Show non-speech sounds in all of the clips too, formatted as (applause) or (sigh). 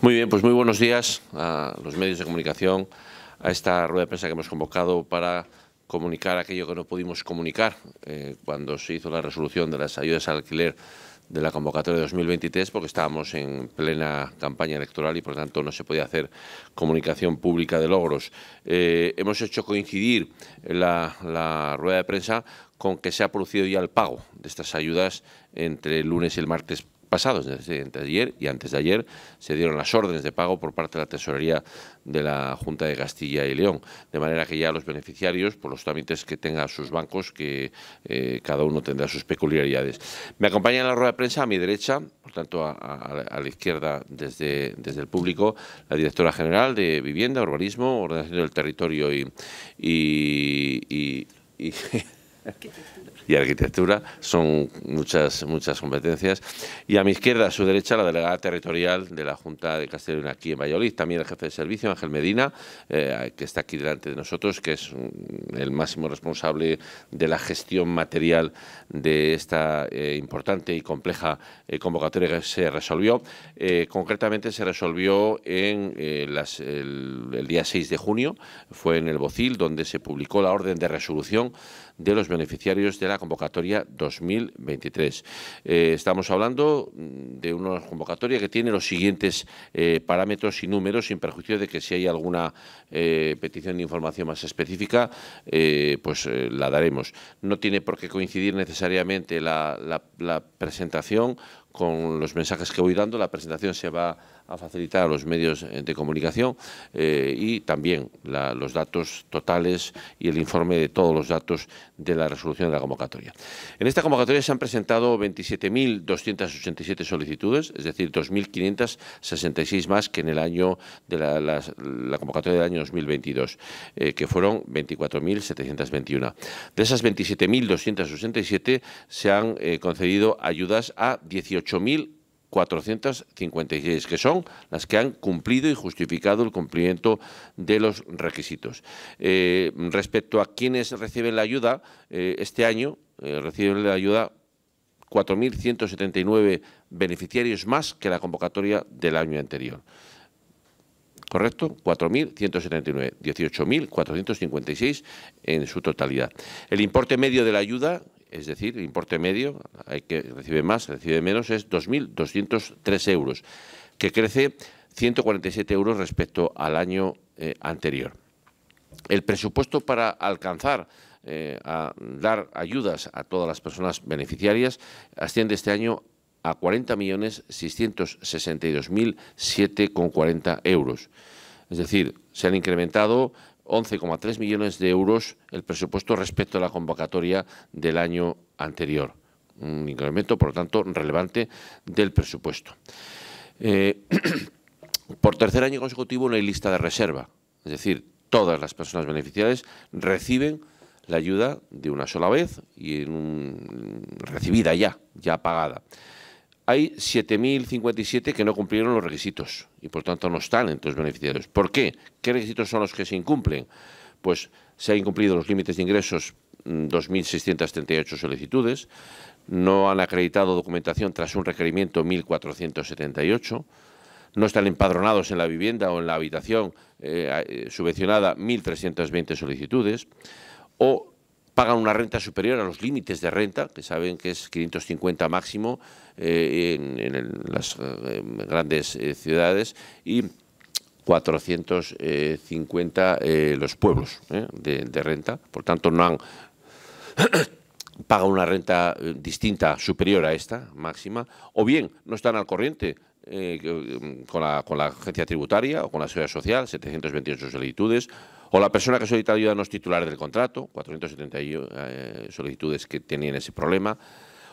Muy bien, pues muy buenos días a los medios de comunicación, a esta rueda de prensa que hemos convocado para comunicar aquello que no pudimos comunicar eh, cuando se hizo la resolución de las ayudas al alquiler de la convocatoria de 2023 porque estábamos en plena campaña electoral y por lo tanto no se podía hacer comunicación pública de logros. Eh, hemos hecho coincidir la, rueda de prensa con que se ha producido ya el pago de estas ayudas entre el lunes y el martes pasados, desde ayer y antes de ayer, se dieron las órdenes de pago por parte de la tesorería de la Junta de Castilla y León, de manera que ya los beneficiarios, por los trámites que tengan sus bancos, que eh, cada uno tendrá sus peculiaridades. Me acompaña en la rueda de prensa a mi derecha, por tanto a, la izquierda desde, desde el público, la directora general de Vivienda, Urbanismo, Ordenación del Territorio y (laughs) y arquitectura, son muchas, muchas competencias. Y a mi izquierda, a su derecha, la delegada territorial de la Junta de Castellón aquí en Valladolid, también el jefe de servicio, Ángel Medina, eh, que está aquí delante de nosotros, que es el máximo responsable de la gestión material de esta eh, importante y compleja eh, convocatoria que se resolvió. concretamente se resolvió en el, el día 6 de junio, fue en el Bocil, donde se publicó la orden de resolución de los beneficiarios de la convocatoria 2023. Eh, estamos hablando mm, de una convocatoria que tiene los siguientes eh, parámetros y números, sin perjuicio de que si hay alguna eh, petición de información más específica, pues la daremos. No tiene por qué coincidir necesariamente la presentación con los mensajes que voy dando. La presentación se va a facilitar a los medios eh, de comunicación eh, y también los datos totales y el informe de todos los datos de la resolución de la convocatoria. En esta convocatoria se han presentado 27.287 solicitudes, es decir, 2.566 más que en el año de la, convocatoria del año 2022, eh, que fueron 24.721. De esas 27.287 se han concedido ayudas a 18 8.456, que son las que han cumplido y justificado el cumplimiento de los requisitos. Eh, respecto a quienes reciben la ayuda, eh, este año eh, reciben la ayuda 4.179 beneficiarios más que la convocatoria del año anterior. ¿correcto? 4.179, 18.456 en su totalidad. El importe medio de la ayuda es decir, el importe medio, hay que recibe más, recibe menos, es 2.203 euros, que crece 147 euros respecto al año eh, anterior. El presupuesto para alcanzar eh, a dar ayudas a todas las personas beneficiarias asciende este año a 40.662.007,40 euros. Es decir, se han incrementado 11,3 millones de euros el presupuesto respecto a la convocatoria del año anterior. Un incremento, por lo tanto, relevante del presupuesto. Eh, (clears throat) por tercer año consecutivo no hay lista de reserva, es decir, todas las personas beneficiarias reciben la ayuda de una sola vez y recibida ya, ya pagada hay 7.057 que no cumplieron los requisitos y por tanto no están entre los beneficiarios. ¿Por qué? ¿Qué requisitos son los que se incumplen? Pues se han incumplido los límites de ingresos 2.638 mm, solicitudes, no han acreditado documentación tras un requerimiento 1.478, no están empadronados en la vivienda o en la habitación eh, eh, subvencionada 1.320 solicitudes, o pagan una renta superior a los límites de renta, que saben que es 550 máximo eh, en, las eh, grandes eh, ciudades y 450 los pueblos de, renta. Por tanto, no han (clears throat) paga una renta distinta, superior a esta máxima, o bien no están al corriente con, la, con, la, agencia tributaria o con la seguridad social, 728 solicitudes, o la persona que solicita ayuda no es titular del contrato, 470 eh, solicitudes que tienen ese problema.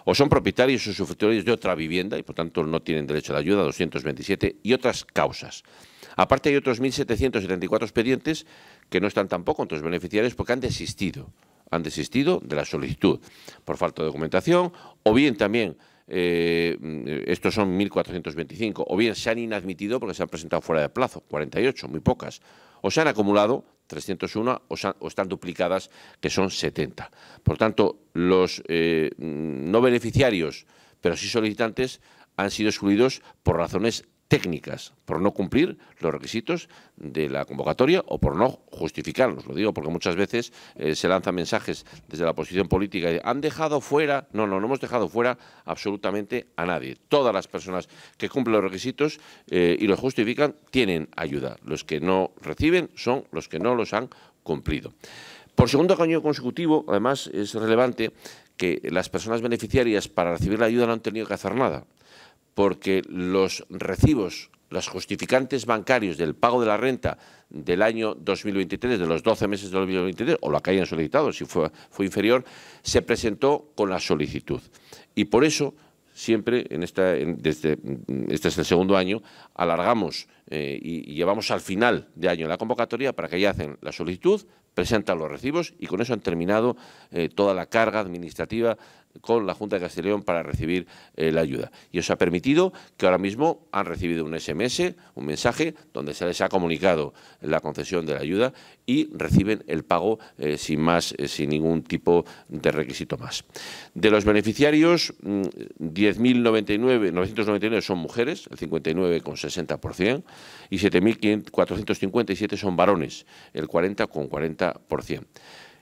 O son propietarios o sufritorios de otra vivienda y por tanto no tienen derecho a la ayuda, 227, y otras causas. Aparte hay otros 1.774 expedientes que no están tampoco entre los beneficiarios porque han desistido, han desistido de la solicitud por falta de documentación o bien también, eh, estos son 1.425, o bien se han inadmitido porque se han presentado fuera de plazo, 48, muy pocas, o se han acumulado 301 o, están duplicadas, que son 70. Por tanto, los eh, no beneficiarios, pero sí solicitantes, han sido excluidos por razones técnicas por no cumplir los requisitos de la convocatoria o por no justificarlos. Lo digo porque muchas veces eh, se lanzan mensajes desde la posición política y han dejado fuera, no, no, no hemos dejado fuera absolutamente a nadie. Todas las personas que cumplen los requisitos eh, y los justifican tienen ayuda. Los que no reciben son los que no los han cumplido. Por segundo año consecutivo, además, es relevante que las personas beneficiarias para recibir la ayuda no han tenido que hacer nada porque los recibos, los justificantes bancarios del pago de la renta del año 2023, de los 12 meses de 2023, o la que hayan solicitado, si fue, inferior, se presentó con la solicitud. Y por eso siempre en desde mm, este es el segundo año alargamos eh, y, y, llevamos al final de año la convocatoria para que ya hacen la solicitud, presentan los recibos y con eso han terminado eh, toda la carga administrativa con la Junta de Castellón para recibir eh, la ayuda. Y eso ha permitido que ahora mismo han recibido un SMS, un mensaje, donde se les ha comunicado la concesión de la ayuda y reciben el pago eh, sin más, sin ningún tipo de requisito más. De los beneficiarios, 10.999 mm, son mujeres, el 59,60%, y 7.457 son varones, el 40,40%. Por ciento.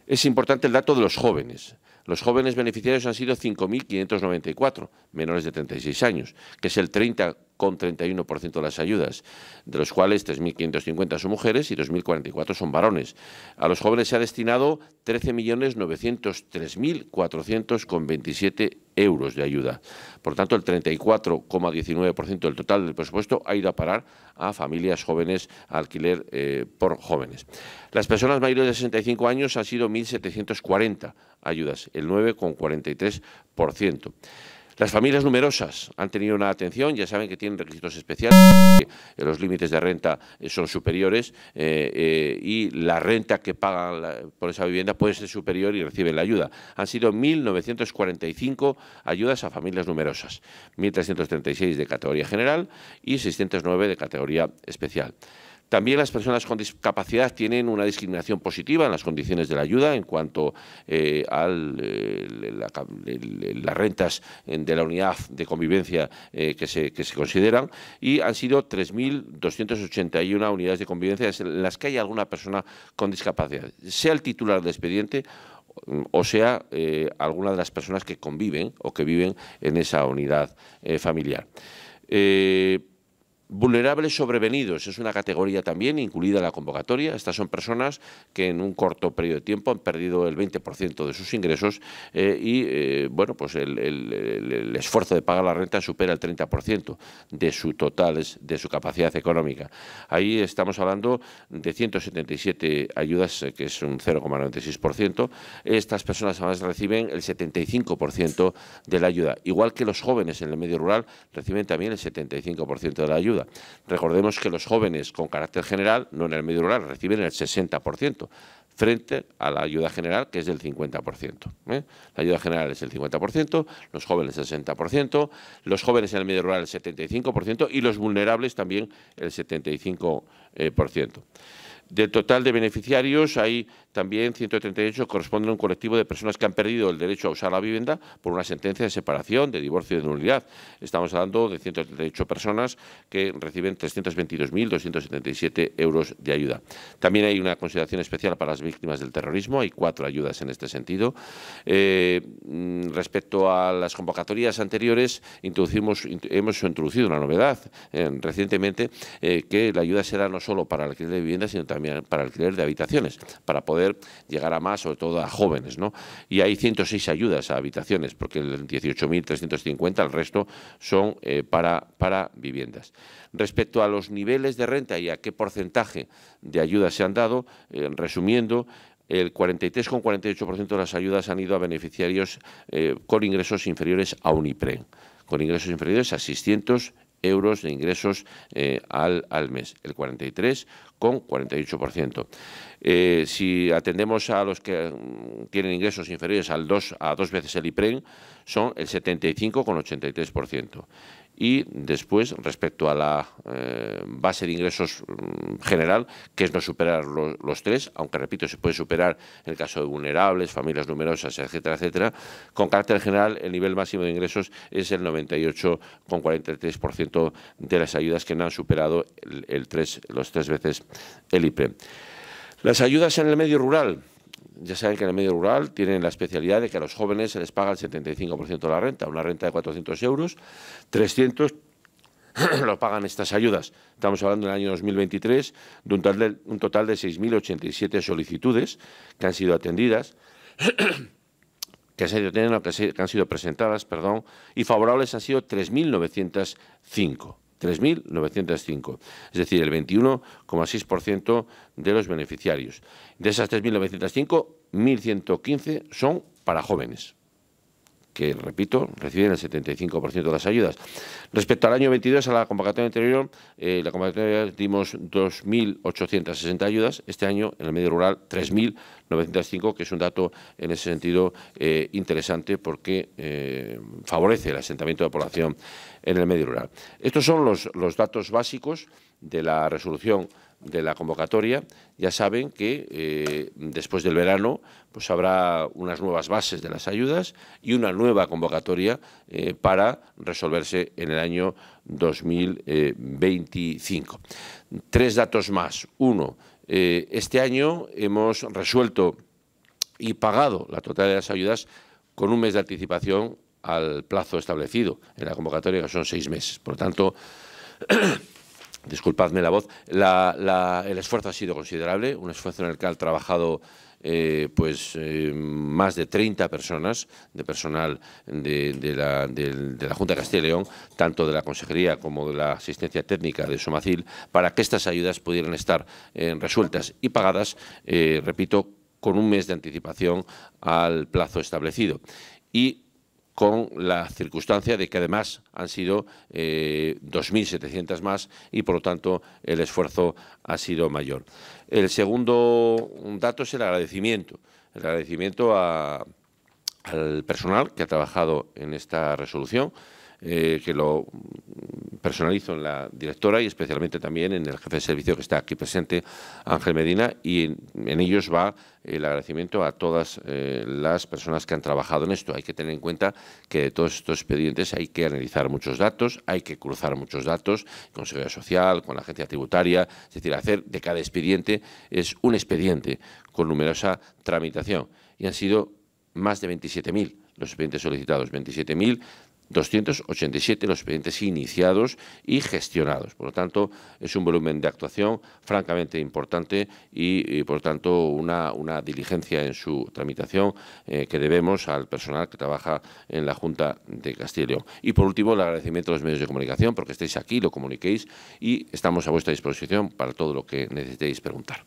Es importante el dato de los jóvenes. Los jóvenes beneficiarios han sido 5.594, menores de 36 años, que es el 30 con 31% de las ayudas, de los cuales 3.550 son mujeres y 2.044 son varones. A los jóvenes se ha destinado 13.903.427 euros de ayuda. Por tanto, el 34,19% del total del presupuesto ha ido a parar a familias jóvenes, alquiler eh, por jóvenes. Las personas mayores de 65 años han sido 1.740 ayudas, el 9,43%. Las familias numerosas han tenido una atención, ya saben que tienen requisitos especiales, eh, los límites de renta eh, son superiores eh, y la renta que pagan por esa vivienda puede ser superior y reciben la ayuda. Han sido 1.945 ayudas a familias numerosas, 1.336 de categoría general y 609 de categoría especial. También las personas con discapacidad tienen una discriminación positiva en las condiciones de la ayuda en cuanto eh, eh, a las rentas eh, de la unidad de convivencia que, se, consideran y han sido 3.281 unidades de convivencia en las que hay alguna persona con discapacidad, sea el titular del expediente o sea alguna de las personas que conviven o que viven en esa unidad familiar. Vulnerables sobrevenidos es una categoría también incluida en la convocatoria. Estas son personas que en un corto periodo de tiempo han perdido el 20% de sus ingresos eh, y eh, bueno, pues el, el, esfuerzo de pagar la renta supera el 30% de su total, de su capacidad económica. Ahí estamos hablando de 177 ayudas, eh, que es un 0,96%. Estas personas además reciben el 75% de la ayuda, igual que los jóvenes en el medio rural reciben también el 75% de la ayuda. Recordemos que los jóvenes con carácter general, no en el medio rural, reciben el 60% frente a la ayuda general, que es del 50%. ¿eh? La ayuda general es el 50%, los jóvenes el 60%, los jóvenes en el medio rural el 75% y los vulnerables también el 75%. Eh, del total de beneficiarios hay también 138 corresponden a un colectivo de personas que han perdido el derecho a usar la vivienda por una sentencia de separación, de divorcio y de nulidad. Estamos hablando de 138 personas que reciben 322.277 euros de ayuda. También hay una consideración especial para las víctimas del terrorismo. Hay cuatro ayudas en este sentido. Eh, mm, respecto a las convocatorias anteriores, introducimos, hemos introducido una novedad eh, recientemente, eh, que la ayuda será no solo para el alquiler de vivienda, sino también para el alquiler de habitaciones, para poder llegar a más, sobre todo a jóvenes. ¿no? Y hay 106 ayudas a habitaciones, porque el 18.350, el resto son eh, para, para viviendas. Respecto a los niveles de renta y a qué porcentaje de ayudas se han dado, eh, resumiendo, el 43,48% de las ayudas han ido a beneficiarios eh, con ingresos inferiores a Uniprem, con ingresos inferiores a 600 euros de ingresos eh, al, al, mes, el 43,48%. Eh, si atendemos a los que mm, tienen ingresos inferiores al dos, a dos veces el IPREM, son el 75,83% y después respecto a la eh, base de ingresos mm, general, que es no superar los tres, aunque repito, se puede superar en el caso de vulnerables, familias numerosas, etcétera, etcétera. Con carácter general, el nivel máximo de ingresos es el 98,43% de las ayudas que no han superado el, los tres veces el Ipe. Las ayudas en el medio rural ya saben que en el medio rural tienen la especialidad de que a los jóvenes se les paga el 75% de la renta, una renta de 400 euros, 300 (clears throat) lo pagan estas ayudas. Estamos hablando del año 2023 de un total de, 6.087 solicitudes que han sido atendidas. (clears throat) que, han sido presentadas, perdón, y favorables han sido 3.905. 3.905, es decir, el 21,6% de los beneficiarios. De esas 3.905, 1.115 son para jóvenes que, repito, reciben el 75% de las ayudas. Respecto al año 22, a la convocatoria anterior, eh, la convocatoria dimos 2.860 ayudas, este año en el medio rural 3.905, que es un dato en ese sentido eh, interesante porque eh, favorece el asentamiento de población en el medio rural. Estos son los, los datos básicos de la resolución de la convocatoria, ya saben que eh, después del verano pues habrá unas nuevas bases de las ayudas y una nueva convocatoria eh, para resolverse en el año 2025. Tres datos más. Uno, eh, este año hemos resuelto y pagado la totalidad de las ayudas con un mes de anticipación al plazo establecido en la convocatoria, que son seis meses. Por lo tanto, (clears throat) disculpadme la voz, el esfuerzo ha sido considerable, un esfuerzo en el que han trabajado eh, pues eh, más de 30 personas de personal de, la, Junta de Castilla y León, tanto de la Consejería como de la asistencia técnica de Somacil, para que estas ayudas pudieran estar eh, resueltas y pagadas, repito, con un mes de anticipación al plazo establecido. Y con la circunstancia de que además han sido 2.700 eh, más y por lo tanto el esfuerzo ha sido mayor. El segundo dato es el agradecimiento, el agradecimiento al personal que ha trabajado en esta resolución, eh, que lo personalizo en la directora y especialmente también en el jefe de servicio que está aquí presente, Ángel Medina, y en, ellos va el agradecimiento a todas eh, las personas que han trabajado en esto. Hay que tener en cuenta que de todos estos expedientes hay que analizar muchos datos, hay que cruzar muchos datos con Seguridad Social, con la agencia tributaria, es decir, hacer de cada expediente es un expediente con numerosa tramitación. Y han sido más de 27.000 los expedientes solicitados, 27.000 287 los expedientes iniciados y gestionados. Por lo tanto, es un volumen de actuación francamente importante y, por lo tanto, una, diligencia en su tramitación eh, que debemos al personal que trabaja en la Junta de Castilla y León. Y, por último, el agradecimiento a los medios de comunicación porque estéis aquí, lo comuniquéis y estamos a vuestra disposición para todo lo que necesitéis preguntar.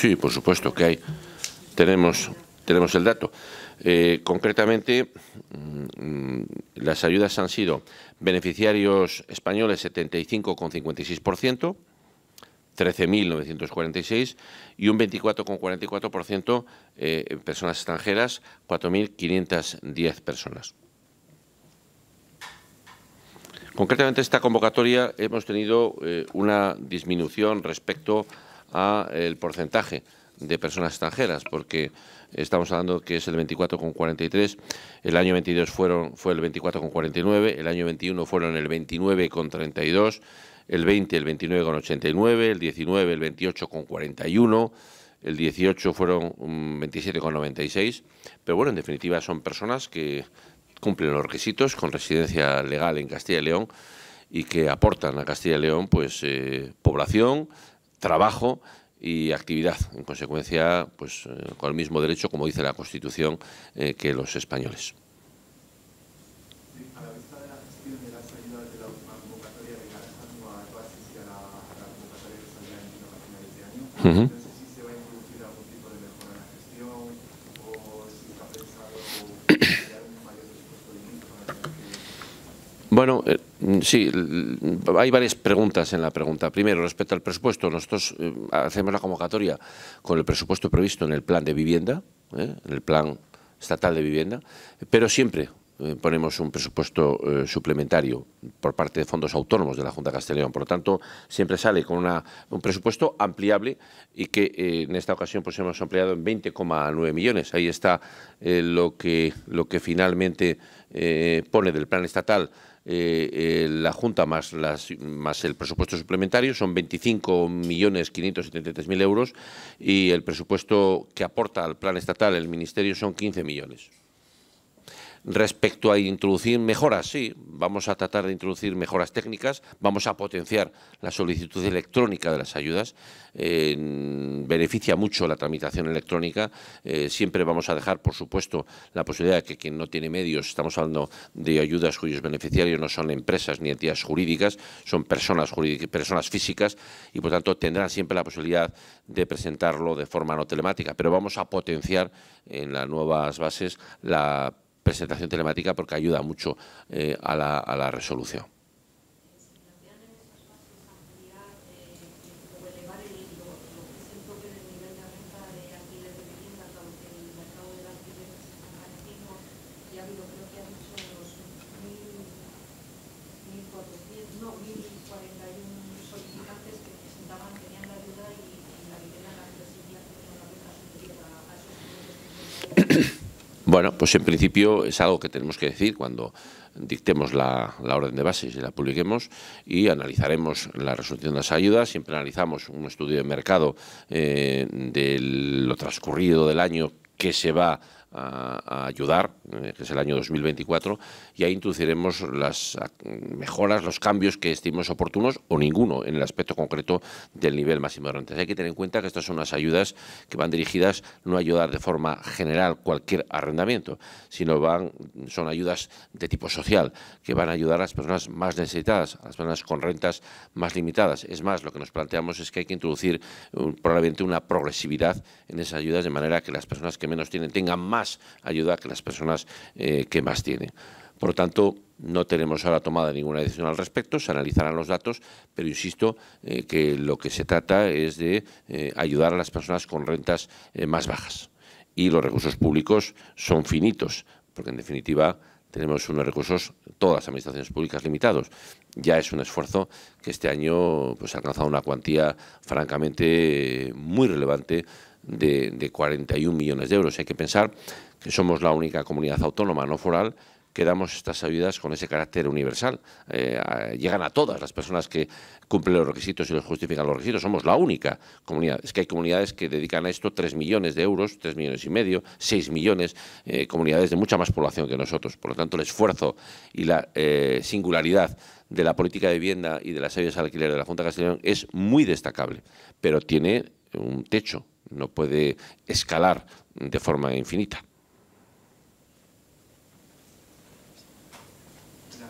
Sí, por supuesto que hay. Tenemos, tenemos el dato. Eh, concretamente, mm, las ayudas han sido beneficiarios españoles 75,56%, 13.946 y un 24,44% eh, personas extranjeras, 4.510 personas. Concretamente, esta convocatoria hemos tenido eh, una disminución respecto a a el porcentaje de personas extranjeras, porque estamos hablando que es el 24,43, el año 22 fueron, fue el 24,49, el año 21 fueron el 29,32, el 20 el 29,89, el 19 el 28,41, el 18 fueron 27,96, mm, pero bueno, en definitiva son personas que cumplen los requisitos con residencia legal en Castilla y León y que aportan a Castilla y León pues eh, población, Trabajo y actividad. En consecuencia, pues eh, con el mismo derecho, como dice la Constitución, eh, que los españoles. A la vista de la gestión de la ayudas de la última convocatoria, de garantizar nuevas bases y a la convocatoria de salida en el final de este año, ¿no si se va a introducir algún tipo de mejor en la gestión o si está pensado que haya un mayor descuento? Bueno,. Eh, Mm, sí, hay varias preguntas en la pregunta. Primero, respecto al presupuesto, nosotros eh, hacemos la convocatoria con el presupuesto previsto en el plan de vivienda, ¿eh? en el plan estatal de vivienda, pero siempre eh, ponemos un presupuesto eh, suplementario por parte de fondos autónomos de la Junta de Castellón. Por lo tanto, siempre sale con un presupuesto ampliable y que eh, en esta ocasión pues, hemos ampliado en 20,9 millones. Ahí está lo, que, lo que finalmente pone del plan estatal la Junta más, más el presupuesto suplementario, son 25.573.000 euros y el presupuesto que aporta al plan estatal el Ministerio son 15 millones. Respecto a introducir mejoras, sí, vamos a tratar de introducir mejoras técnicas, vamos a potenciar la solicitud electrónica de las ayudas, beneficia mucho la tramitación electrónica, eh, siempre vamos a dejar, por supuesto, la posibilidad de que quien no tiene medios, estamos hablando de ayudas cuyos beneficiarios no son empresas ni entidades jurídicas, son personas, personas físicas y, por tanto, tendrán siempre la posibilidad de presentarlo de forma no telemática, pero vamos a potenciar en las nuevas bases la presentación telemática porque ayuda mucho eh, a la resolución. Bueno, pues en principio es algo que tenemos que decir cuando dictemos la, orden de bases y la publiquemos y analizaremos la resolución de las ayudas. Siempre analizamos un estudio de mercado eh, de lo transcurrido del año que se va a a, ayudar, eh, que es el año 2024, y ahí introduciremos las mejoras, los cambios que estimemos oportunos o ninguno en el aspecto concreto del nivel máximo de rentas. Hay que tener en cuenta que estas son unas ayudas que van dirigidas no a ayudar de forma general cualquier arrendamiento, sino van, son ayudas de tipo social, que van a ayudar a las personas más necesitadas, a las personas con rentas más limitadas. Es más, lo que nos planteamos es que hay que introducir eh, probablemente una progresividad en esas ayudas de manera que las personas que menos tienen tengan más más ayuda que las personas eh, que más tienen. Por lo tanto, no tenemos ahora tomada ninguna decisión al respecto, se analizarán los datos, pero insisto eh, que lo que se trata es de eh, ayudar a las personas con rentas más bajas. Y los recursos públicos son finitos, porque en definitiva tenemos unos recursos, todas las administraciones públicas limitados. Ya es un esfuerzo que este año pues, ha alcanzado una cuantía francamente muy relevante de, 41 millones de euros. Hay que pensar que somos la única comunidad autónoma no foral que damos estas ayudas con ese carácter universal. Eh, llegan a todas las personas que cumplen los requisitos y los justifican los requisitos. Somos la única comunidad. Es que hay comunidades que dedican a esto 3 millones de euros, 3 millones y medio, 6 millones, eh, comunidades de mucha más población que nosotros. Por lo tanto, el esfuerzo y la eh, singularidad de la política de vivienda y de las ayudas al alquiler de la Junta de Castellón es muy destacable, pero tiene un techo no puede escalar de forma infinita. La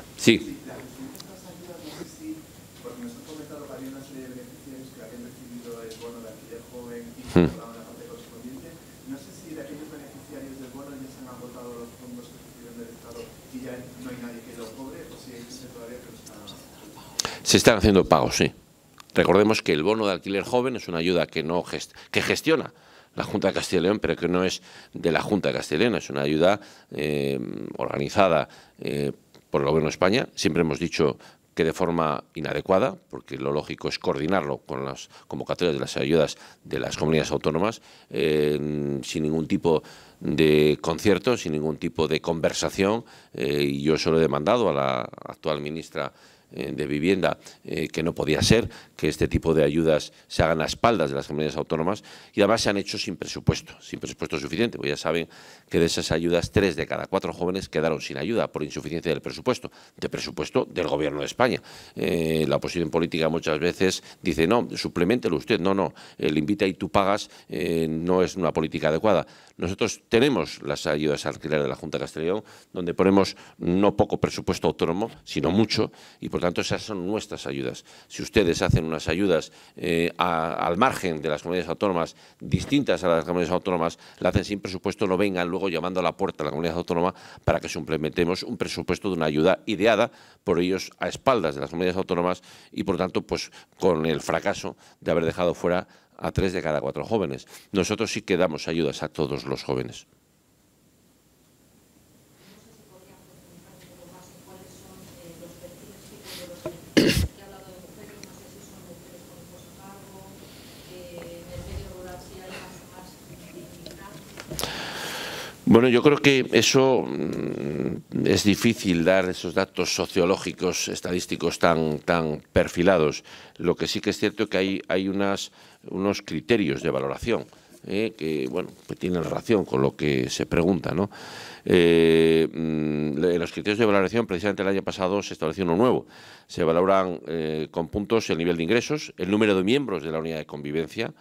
gestión de los ayudas no existe, porque nos han comentado que había una serie de beneficiarios que habían recibido el bono de aquella joven y que hablaban de la parte correspondiente. No sé si de aquellos beneficiarios del bono ya se han agotado los fondos que recibieron del Estado y ya no hay nadie que lo cobre o si hay gente todavía que no está haciendo el pago. Se están haciendo el pago, sí. Recordemos que el bono de alquiler joven es una ayuda que, no que gestiona la Junta de Castilla y León, pero que no es de la Junta de Castilla y León, es una ayuda eh, organizada eh, por el Gobierno de España. Siempre hemos dicho que de forma inadecuada, porque lo lógico es coordinarlo con las convocatorias de las ayudas de las comunidades autónomas, eh, sin ningún tipo de concierto, sin ningún tipo de conversación. y yo solo he demandado a la actual ministra eh, de vivienda, eh, que no podía ser que este tipo de ayudas se hagan a espaldas de las comunidades autónomas y además se han hecho sin presupuesto, sin presupuesto suficiente. Pues ya saben que de esas ayudas, tres de cada cuatro jóvenes quedaron sin ayuda por insuficiencia del presupuesto, de presupuesto del Gobierno de España. Eh, la oposición política muchas veces dice, no, suplementelo usted, no, no, el invita y tú pagas no es una política adecuada. Nosotros tenemos las ayudas al alquiler de la Junta de Castellón, donde ponemos no poco presupuesto autónomo, sino mucho, y por por tanto, esas son nuestras ayudas. Si ustedes hacen unas ayudas eh, al margen de las comunidades autónomas, distintas a las comunidades autónomas, la hacen sin presupuesto, no vengan luego llamando a la puerta a la comunidad autónoma para que suplementemos un presupuesto de una ayuda ideada por ellos a espaldas de las comunidades autónomas y, por tanto, pues con el fracaso de haber dejado fuera a tres de cada cuatro jóvenes. Nosotros sí que damos ayudas a todos los jóvenes. Bueno, yo creo que eso mm, es difícil dar esos datos sociológicos, estadísticos tan, perfilados. Lo que sí que es cierto es que hay, hay unos criterios de valoración. Eh, que bueno, pues tiene relación con lo que se pregunta. ¿no? en eh, mm, los criterios de valoración, precisamente el año pasado se estableció uno nuevo. Se valoran eh, con puntos el nivel de ingresos, el número de miembros de la unidad de convivencia,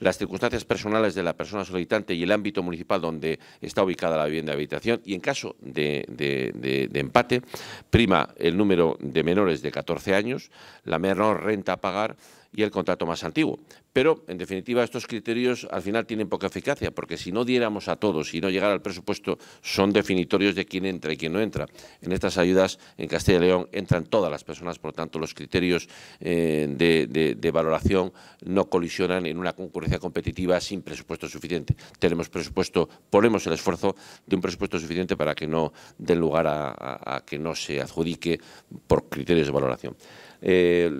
las circunstancias personales de la persona solicitante y el ámbito municipal donde está ubicada la vivienda de habitación. Y en caso de, de empate, prima el número de menores de 14 años, la menor renta a pagar y el contrato más antiguo. Pero, en definitiva, estos criterios al final tienen poca eficacia, porque si no diéramos a todos y no llegara al presupuesto, son definitorios de quién entra y quién no entra. En estas ayudas en Castilla y León entran todas las personas, por lo tanto, los criterios eh, de, valoración no colisionan en una concurrencia competitiva sin presupuesto suficiente. Tenemos presupuesto, ponemos el esfuerzo de un presupuesto suficiente para que no den lugar a, que no se adjudique por criterios de valoración. Eh,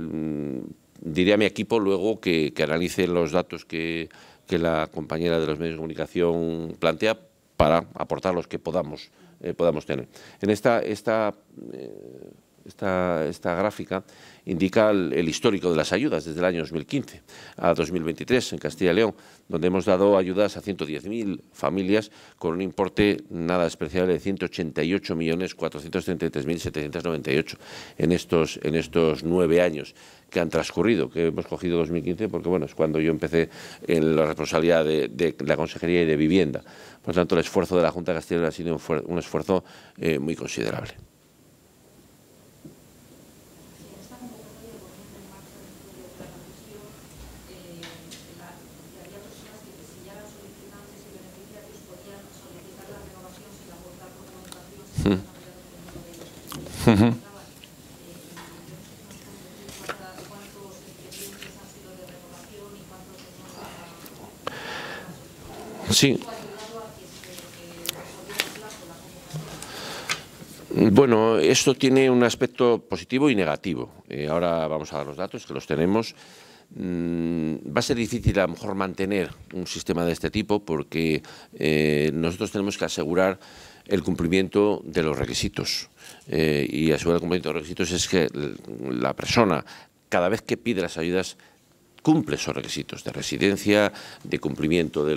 diré a mi equipo luego que, analice los datos que, la compañera de los medios de comunicación plantea para aportar los que podamos, eh, podamos tener. En esta, esta eh, esta, gráfica indica el, histórico de las ayudas desde el año 2015 a 2023 en Castilla y León, donde hemos dado ayudas a 110.000 familias con un importe nada despreciable de 188.433.798 en estos, en estos nueve años que han transcurrido, que hemos cogido 2015 porque bueno, es cuando yo empecé en la responsabilidad de, la Consejería y de Vivienda. Por lo tanto, el esfuerzo de la Junta de Castilla y León ha sido un, esfuerzo eh, muy considerable. Sí. Bueno, esto tiene un aspecto positivo y negativo. Eh, ahora vamos a dar los datos, que los tenemos. Mm, va a ser difícil a lo mejor mantener un sistema de este tipo porque eh, nosotros tenemos que asegurar el cumplimiento de los requisitos. Eh, y asegurar el cumplimiento de los requisitos es que la persona, cada vez que pide las ayudas, cumple esos requisitos de residencia, de cumplimiento de,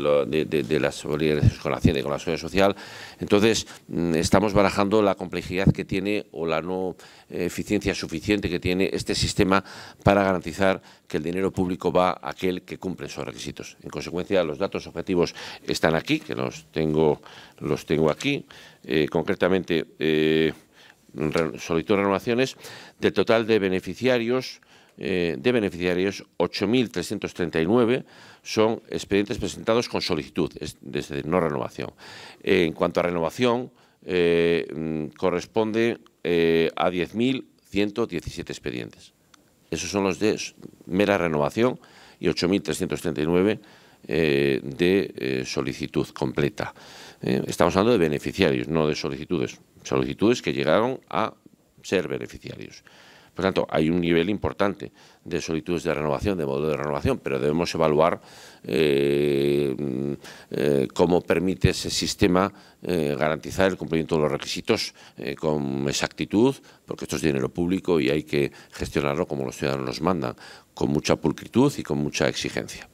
las obligaciones con la Hacienda y con la Seguridad Social. Entonces, mm, estamos barajando la complejidad que tiene o la no eficiencia suficiente que tiene este sistema para garantizar que el dinero público va a aquel que cumple esos requisitos. En consecuencia, los datos objetivos están aquí, que los tengo, los tengo aquí. Eh, concretamente, eh, solicitó renovaciones del total de beneficiarios eh, de beneficiarios, 8.339 son expedientes presentados con solicitud, es decir, no renovación. en cuanto a renovación, eh, mm, corresponde eh, a 10.117 expedientes. Esos son los de mera renovación y 8.339 de solicitud completa. estamos hablando de beneficiarios, no de solicitudes. Solicitudes que llegaron a ser beneficiarios. Por tanto, hay un nivel importante de solicitudes de renovación, de modelo de renovación, pero debemos evaluar eh, mm, eh, cómo permite ese sistema eh, garantizar el cumplimiento de los requisitos con exactitud, porque esto es dinero público y hay que gestionarlo como los ciudadanos nos mandan, con mucha pulcritud y con mucha exigencia.